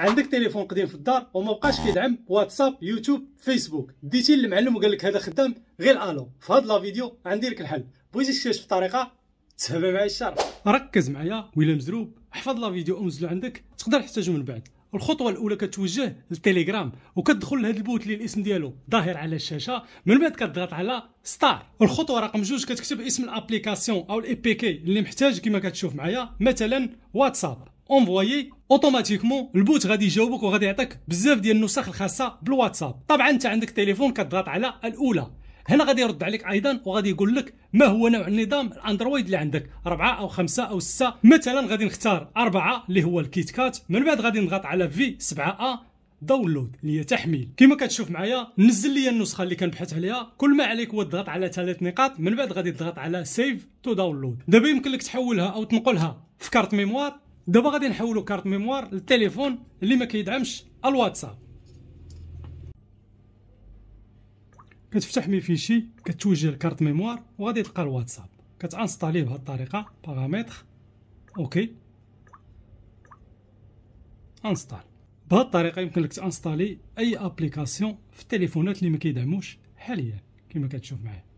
عندك تليفون قديم في الدار وما بقاش كيدعم واتساب يوتيوب فيسبوك ديتي للمعلم وقال لك هذا خدام غير الو في هاد لا فيديو عندي لك الحل بغيتي تكتشف الطريقه تتابع معايا الشرح ركز معايا ويلا مزروب احفظ لا فيديو او نزلو عندك تقدر تحتاجو من بعد الخطوه الاولى كتوجه للتليجرام وكتدخل لهذا البوت اللي الاسم ديالو ظاهر على الشاشه من بعد كتضغط على ستار الخطوه رقم جوج كتكتب اسم الابليكاسيون او الاي بي كي اللي محتاج كما كتشوف معايا مثلا واتساب اونفوايي اوتوماتيكمون البوت غادي يجاوبك وغادي يعطيك بزاف ديال النسخ الخاصه بالواتساب طبعا انت عندك تليفون كتضغط على الاولى هنا غادي يرد عليك ايضا وغادي يقول لك ما هو نوع النظام الاندرويد اللي عندك أربعة او خمسة او ستة مثلا غادي نختار أربعة اللي هو الكيت كات من بعد غادي نضغط على في 7 ا داونلود اللي هي تحميل كما كتشوف معايا نزل لي النسخه اللي كنبحث عليها كل ما عليك هو الضغط على ثلاث نقاط من بعد غادي تضغط على سيف تو داونلود دابا يمكن لك تحولها او تنقلها في كارت ميموار دابا غادي نحولو كارت ميموار للتليفون اللي ما كيدعمش الواتساب كتفتح مي فيشي كتوجه الكارت ميموار وغادي تلقى الواتساب كتانستاليه بهذه الطريقه باغامتر اوكي انستال بهذه الطريقه يمكن لك تانستالي اي ابليكاسيون في التليفونات اللي ما كيدعموش حاليا كما كتشوف معايا